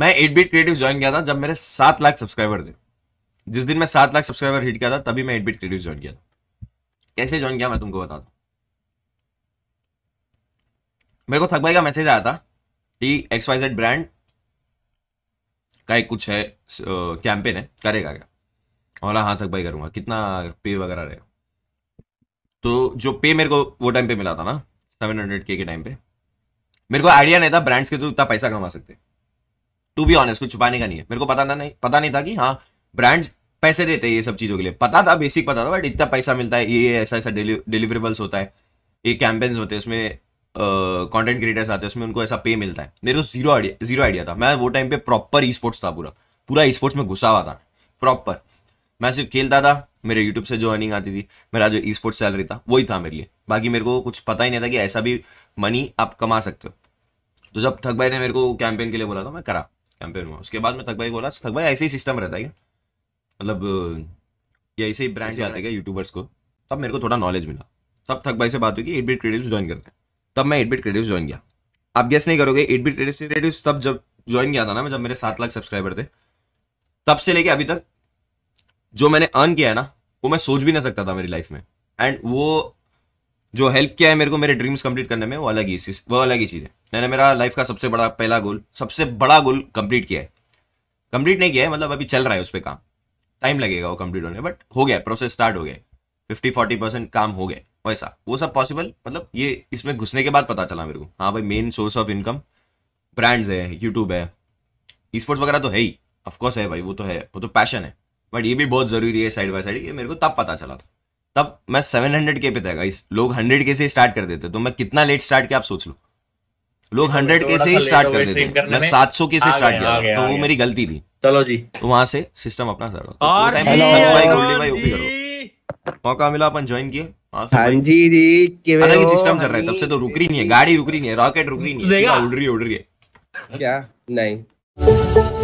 मैं eight bit creative join किया था जब मेरे सात लाख सब्सक्राइबर थे जिस दिन मैं सात लाख सब्सक्राइबर हिट किया था तभी मैं एट बीट क्रिएटिव ज्वाइन किया था कैसे ज्वाइन किया मैं तुमको बताता दू मेरे को थक भाई का मैसेज आया था कि एक्स वाई जेड ब्रांड का एक कुछ है कैंपेन है करेगा क्या और हाँ थक भाई करूंगा कितना पे वगैरह रहेगा तो जो पे मेरे को वो टाइम पे मिला था ना सेवन हंड्रेड के टाइम पे मेरे को आइडिया नहीं था ब्रांड्स के थ्रू इतना पैसा कमा सकते टू बी ऑनेस्ट कुछ छुपाने का नहीं है मेरे को पता ना नहीं पता नहीं था कि हाँ ब्रांड्स पैसे देते हैं ये सब चीज़ों के लिए पता था बेसिक पता था बट इतना पैसा मिलता है ये ऐसा ऐसा डिलीवरेबल्स होता है ये कैंपेन्स होते हैं उसमें कंटेंट क्रिएटर्स आते हैं उसमें उनको ऐसा पे मिलता है मेरे को जीरो आइडिया जीरो आइडिया था मैं वो टाइम पे प्रॉपर ई स्पोर्ट्स था पूरा पूरा ई स्पोर्ट्स में घुसा हुआ था प्रॉपर मैं सिर्फ खेलता था मेरे यूट्यूब से जो अर्निंग आती थी मेरा जो ई स्पोर्ट्स सैलरी था वही था मेरे लिए बाकी मेरे को कुछ पता ही नहीं था कि ऐसा भी मनी आप कमा सकते हो तो जब थक भाई ने मेरे को कैंपेन के लिए बोला था मैं करा कैंपेन हुआ उसके बाद में भाई बोला भाई अच्छा, ऐसे ही सिस्टम रहता है मतलब ये ऐसे ही ब्रांड से आते हैं यूट्यूबर्स को तब मेरे को थोड़ा नॉलेज मिला तब भाई से बात हुई कि एट बिट क्रेडिट ज्वाइन करते हैं तब मैं एट बिट क्रेडिट ज्वाइन किया आप गेस नहीं करोगे एट बिट क्रेडिट तब जब ज्वाइन किया था ना मैं जब मेरे सात लाख सब्सक्राइबर थे तब से लेके अभी तक जो मैंने अर्न किया है ना वो मैं सोच भी ना सकता था मेरी लाइफ में एंड वो जो हेल्प किया है मेरे को मेरे ड्रीम्स कंप्लीट करने में वो अलग ही वो अलग ही चीज़ है मैंने मेरा लाइफ का सबसे बड़ा पहला गोल सबसे बड़ा गोल कंप्लीट किया है कंप्लीट नहीं किया है मतलब अभी चल रहा है उस पर काम टाइम लगेगा वो कंप्लीट होने बट हो गया प्रोसेस स्टार्ट हो गया फिफ्टी फोर्टी परसेंट काम हो गया वैसा वो सब पॉसिबल मतलब ये इसमें घुसने के बाद पता चला मेरे को हाँ भाई main source of income brands है यूट्यूब है ई स्पोर्ट्स वगैरह तो है ही ऑफकोर्स है भाई वो तो है वो तो पैशन है बट ये भी बहुत ज़रूरी है साइड बाय साइड ये मेरे को तब पता चला था तब मैं सेवन हंड्रेड के पे था इस लोग हंड्रेड के से स्टार्ट कर देते तो मैं कितना लेट स्टार्ट किया आप सोच लो लोग हंड्रेड तो के से ही स्टार्ट कर देते हैं मैं सात सौ के से स्टार्ट किया तो वो मेरी गलती थी चलो जी तो वहां से सिस्टम अपना सर तो मौका मिला अपन ज्वाइन किए हाँ जी जी हालांकि सिस्टम चल रहा है तब से तो रुक रही नहीं है गाड़ी रुक रही नहीं है रॉकेट रुक रही नहीं है उड़ रही उड़ रही है क्या नहीं